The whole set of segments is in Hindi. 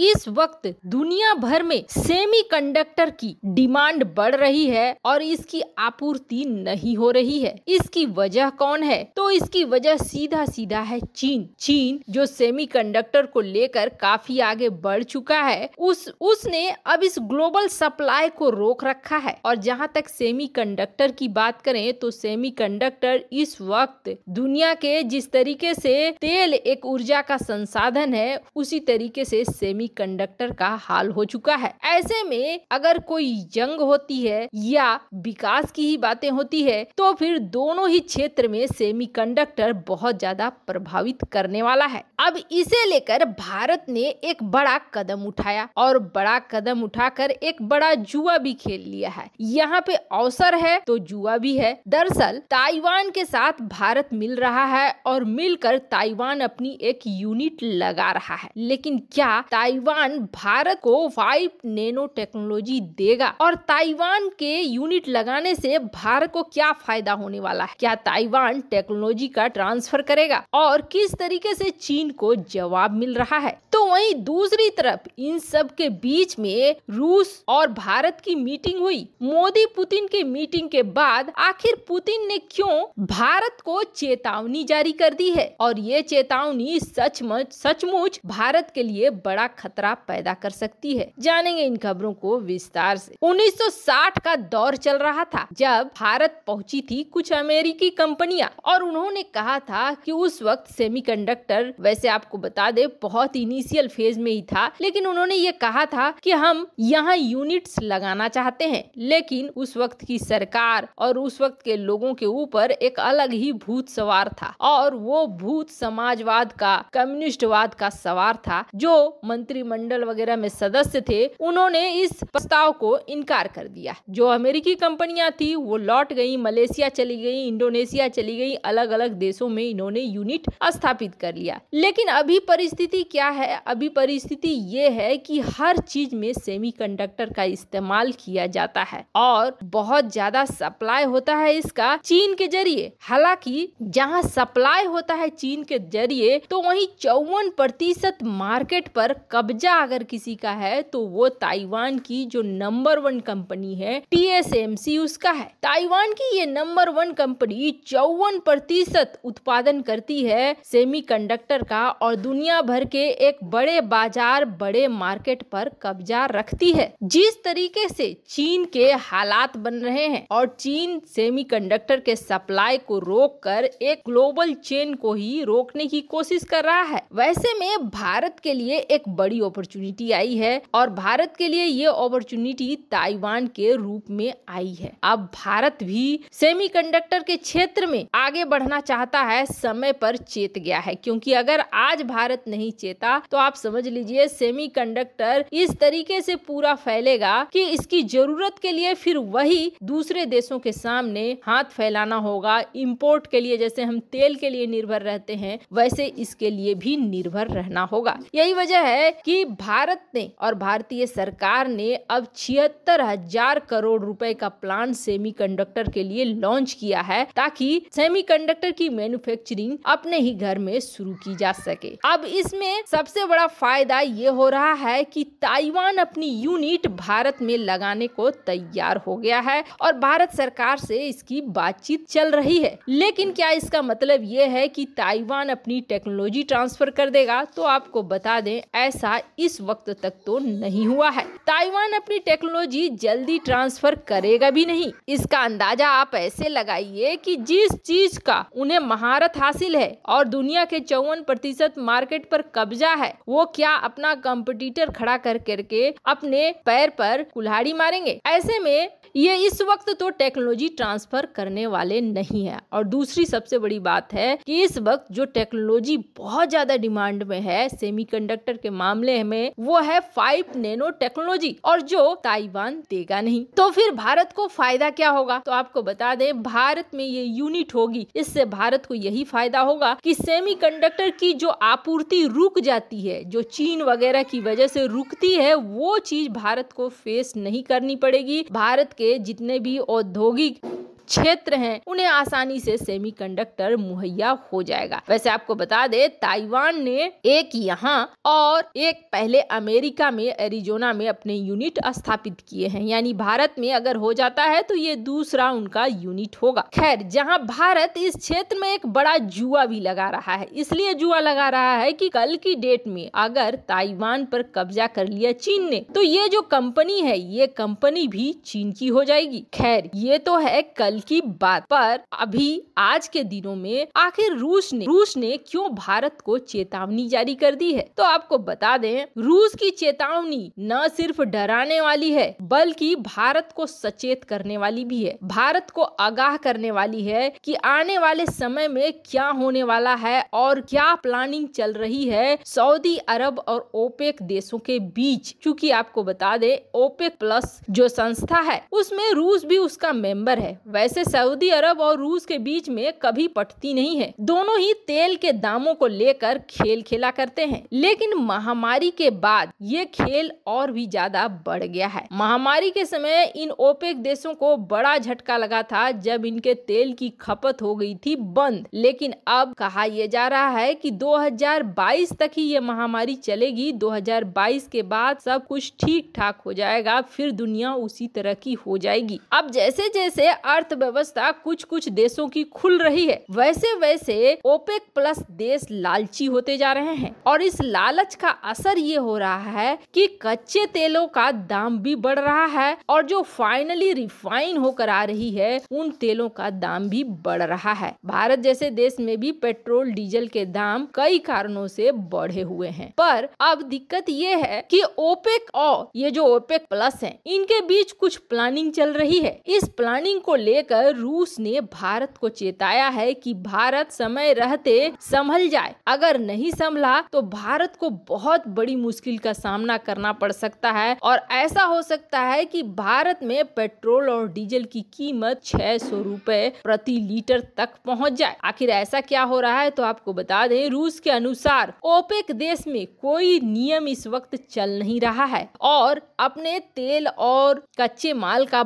इस वक्त दुनिया भर में सेमीकंडक्टर की डिमांड बढ़ रही है और इसकी आपूर्ति नहीं हो रही है इसकी वजह कौन है तो इसकी वजह सीधा सीधा है चीन चीन जो सेमीकंडक्टर को लेकर काफी आगे बढ़ चुका है उस उसने अब इस ग्लोबल सप्लाई को रोक रखा है और जहां तक सेमीकंडक्टर की बात करें तो सेमीकंडक्टर इस वक्त दुनिया के जिस तरीके से तेल एक ऊर्जा का संसाधन है उसी तरीके से सेमी सेमीकंडक्टर का हाल हो चुका है ऐसे में अगर कोई जंग होती है या विकास की ही बातें होती है तो फिर दोनों ही क्षेत्र में सेमीकंडक्टर बहुत ज्यादा प्रभावित करने वाला है अब इसे लेकर भारत ने एक बड़ा कदम उठाया और बड़ा कदम उठाकर एक बड़ा जुआ भी खेल लिया है यहाँ पे अवसर है तो जुआ भी है दरअसल ताइवान के साथ भारत मिल रहा है और मिलकर ताइवान अपनी एक यूनिट लगा रहा है लेकिन क्या ताइवान ताइवान भारत को फाइव नैनो टेक्नोलॉजी देगा और ताइवान के यूनिट लगाने से भारत को क्या फायदा होने वाला है क्या ताइवान टेक्नोलॉजी का ट्रांसफर करेगा और किस तरीके से चीन को जवाब मिल रहा है तो वहीं दूसरी तरफ इन सब के बीच में रूस और भारत की मीटिंग हुई मोदी पुतिन के मीटिंग के बाद आखिर पुतिन ने क्यों भारत को चेतावनी जारी कर दी है और ये चेतावनी सचमुच सचमुच भारत के लिए बड़ा खतरा पैदा कर सकती है जानेंगे इन खबरों को विस्तार से 1960 का दौर चल रहा था जब भारत पहुंची थी कुछ अमेरिकी कंपनियां और उन्होंने कहा था कि उस वक्त सेमीकंडक्टर वैसे आपको बता दे बहुत इनिशियल फेज में ही था लेकिन उन्होंने ये कहा था कि हम यहाँ यूनिट्स लगाना चाहते हैं लेकिन उस वक्त की सरकार और उस वक्त के लोगों के ऊपर एक अलग ही भूत सवार था और वो भूत समाजवाद का कम्युनिस्टवाद का सवार था जो मंत्री मंत्रिमंडल वगैरह में सदस्य थे उन्होंने इस प्रस्ताव को इनकार कर दिया जो अमेरिकी कंपनियां थी वो लौट गई मलेशिया चली गई इंडोनेशिया चली गई अलग अलग देशों में इन्होंने यूनिट स्थापित कर लिया लेकिन अभी परिस्थिति क्या है अभी परिस्थिति ये है की हर चीज में सेमी का इस्तेमाल किया जाता है और बहुत ज्यादा सप्लाई होता है इसका चीन के जरिए हालांकि जहां सप्लाई होता है चीन के जरिए तो वही चौवन प्रतिशत मार्केट पर कब कब्जा अगर किसी का है तो वो ताइवान की जो नंबर वन कंपनी है टीएसएमसी उसका है ताइवान की ये नंबर वन कंपनी चौवन प्रतिशत उत्पादन करती है सेमीकंडक्टर का और दुनिया भर के एक बड़े बाजार बड़े मार्केट पर कब्जा रखती है जिस तरीके से चीन के हालात बन रहे हैं और चीन सेमीकंडक्टर के सप्लाई को रोक कर एक ग्लोबल चेन को ही रोकने की कोशिश कर रहा है वैसे में भारत के लिए एक बड़ी बड़ी अपॉर्चुनिटी आई है और भारत के लिए ये अपॉर्चुनिटी ताइवान के रूप में आई है अब भारत भी सेमीकंडक्टर के क्षेत्र में आगे बढ़ना चाहता है समय पर चेत गया है क्योंकि अगर आज भारत नहीं चेता तो आप समझ लीजिए सेमीकंडक्टर इस तरीके से पूरा फैलेगा कि इसकी जरूरत के लिए फिर वही दूसरे देशों के सामने हाथ फैलाना होगा इम्पोर्ट के लिए जैसे हम तेल के लिए निर्भर रहते हैं वैसे इसके लिए भी निर्भर रहना होगा यही वजह है कि भारत ने और भारतीय सरकार ने अब छिहत्तर हजार करोड़ रुपए का प्लान सेमीकंडक्टर के लिए लॉन्च किया है ताकि सेमीकंडक्टर की मैन्युफैक्चरिंग अपने ही घर में शुरू की जा सके अब इसमें सबसे बड़ा फायदा ये हो रहा है कि ताइवान अपनी यूनिट भारत में लगाने को तैयार हो गया है और भारत सरकार से इसकी बातचीत चल रही है लेकिन क्या इसका मतलब ये है कि ताइवान अपनी टेक्नोलॉजी ट्रांसफर कर देगा तो आपको बता दें ऐसा ऐसा इस वक्त तक तो नहीं हुआ है ताइवान अपनी टेक्नोलॉजी जल्दी ट्रांसफर करेगा भी नहीं इसका अंदाजा आप ऐसे लगाइए कि जिस चीज का उन्हें महारत हासिल है और दुनिया के चौवन प्रतिशत मार्केट पर कब्जा है वो क्या अपना कंपटीटर खड़ा कर करके अपने पैर पर कुल्हाड़ी मारेंगे ऐसे में ये इस वक्त तो टेक्नोलॉजी ट्रांसफर करने वाले नहीं है और दूसरी सबसे बड़ी बात है कि इस वक्त जो टेक्नोलॉजी बहुत ज्यादा डिमांड में है सेमीकंडक्टर के मामले में वो है फाइव नैनो टेक्नोलॉजी और जो ताइवान देगा नहीं तो फिर भारत को फायदा क्या होगा तो आपको बता दें भारत में ये यूनिट होगी इससे भारत को यही फायदा होगा कि सेमीकंडक्टर की जो आपूर्ति रुक जाती है जो चीन वगैरह की वजह से रुकती है वो चीज भारत को फेस नहीं करनी पड़ेगी भारत के जितने भी औद्योगिक क्षेत्र हैं उन्हें आसानी से सेमीकंडक्टर मुहैया हो जाएगा वैसे आपको बता दे ताइवान ने एक यहाँ और एक पहले अमेरिका में एरिजोना में अपने यूनिट स्थापित किए हैं यानी भारत में अगर हो जाता है तो ये दूसरा उनका यूनिट होगा खैर जहाँ भारत इस क्षेत्र में एक बड़ा जुआ भी लगा रहा है इसलिए जुआ लगा रहा है की कल की डेट में अगर ताइवान पर कब्जा कर लिया चीन ने तो ये जो कंपनी है ये कंपनी भी चीन की हो जाएगी खैर ये तो है कल बल की बात पर अभी आज के दिनों में आखिर रूस ने रूस ने क्यों भारत को चेतावनी जारी कर दी है तो आपको बता दें रूस की चेतावनी न सिर्फ डराने वाली है बल्कि भारत को सचेत करने वाली भी है भारत को आगाह करने वाली है कि आने वाले समय में क्या होने वाला है और क्या प्लानिंग चल रही है सऊदी अरब और ओपेक देशों के बीच क्योंकि आपको बता दें ओपेक प्लस जो संस्था है उसमें रूस भी उसका मेंबर है वैसे सऊदी अरब और रूस के बीच में कभी पटती नहीं है दोनों ही तेल के दामों को लेकर खेल खेला करते हैं लेकिन महामारी के बाद ये खेल और भी ज्यादा बढ़ गया है महामारी के समय इन ओपेक देशों को बड़ा झटका लगा था जब इनके तेल की खपत हो गई थी बंद लेकिन अब कहा यह जा रहा है कि 2022 तक ही ये महामारी चलेगी 2022 के बाद सब कुछ ठीक ठाक हो जाएगा फिर दुनिया उसी तरह की हो जाएगी अब जैसे जैसे अर्थ अर्थव्यवस्था कुछ कुछ देशों की खुल रही है वैसे वैसे ओपेक प्लस देश लालची होते जा रहे हैं और इस लालच का असर ये हो रहा है कि कच्चे तेलों का दाम भी बढ़ रहा है और जो फाइनली रिफाइन होकर आ रही है उन तेलों का दाम भी बढ़ रहा है भारत जैसे देश में भी पेट्रोल डीजल के दाम कई कारणों से बढ़े हुए हैं पर अब दिक्कत ये है कि ओपेक और ये जो ओपेक प्लस है इनके बीच कुछ प्लानिंग चल रही है इस प्लानिंग को ले लेकर रूस ने भारत को चेताया है कि भारत समय रहते संभल जाए अगर नहीं संभला तो भारत को बहुत बड़ी मुश्किल का सामना करना पड़ सकता है और ऐसा हो सकता है कि भारत में पेट्रोल और डीजल की कीमत छह सौ रूपए प्रति लीटर तक पहुंच जाए आखिर ऐसा क्या हो रहा है तो आपको बता दें रूस के अनुसार ओपेक देश में कोई नियम इस वक्त चल नहीं रहा है और अपने तेल और कच्चे माल का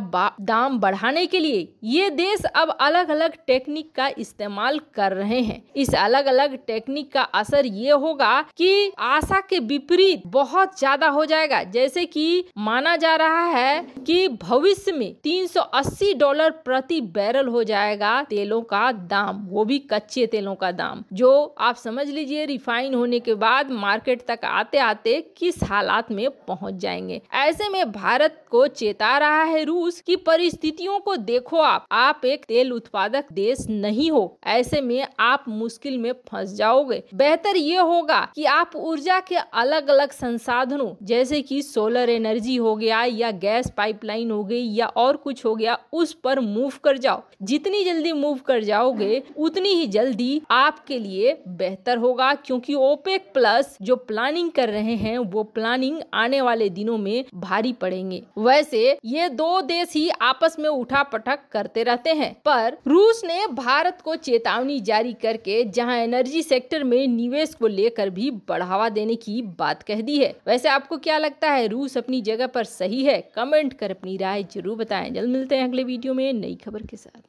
दाम बढ़ाने के लिए ये देश अब अलग अलग टेक्निक का इस्तेमाल कर रहे हैं इस अलग अलग टेक्निक का असर ये होगा कि आशा के विपरीत बहुत ज्यादा हो जाएगा जैसे कि माना जा रहा है कि भविष्य में 380 डॉलर प्रति बैरल हो जाएगा तेलों का दाम वो भी कच्चे तेलों का दाम जो आप समझ लीजिए रिफाइन होने के बाद मार्केट तक आते आते किस हालात में पहुंच जाएंगे ऐसे में भारत को चेता रहा है रूस की परिस्थितियों को देखो आप आप आप एक तेल उत्पादक देश नहीं हो ऐसे में आप मुश्किल में फंस जाओगे बेहतर ये होगा कि आप ऊर्जा के अलग अलग संसाधनों जैसे कि सोलर एनर्जी हो गया या गैस पाइपलाइन हो गई या और कुछ हो गया उस पर मूव कर जाओ जितनी जल्दी मूव कर जाओगे उतनी ही जल्दी आपके लिए बेहतर होगा क्योंकि ओपेक प्लस जो प्लानिंग कर रहे हैं वो प्लानिंग आने वाले दिनों में भारी पड़ेंगे वैसे ये दो देश ही आपस में उठा पटक कर करते रहते हैं पर रूस ने भारत को चेतावनी जारी करके जहां एनर्जी सेक्टर में निवेश को लेकर भी बढ़ावा देने की बात कह दी है वैसे आपको क्या लगता है रूस अपनी जगह पर सही है कमेंट कर अपनी राय जरूर बताएं जल्द मिलते हैं अगले वीडियो में नई खबर के साथ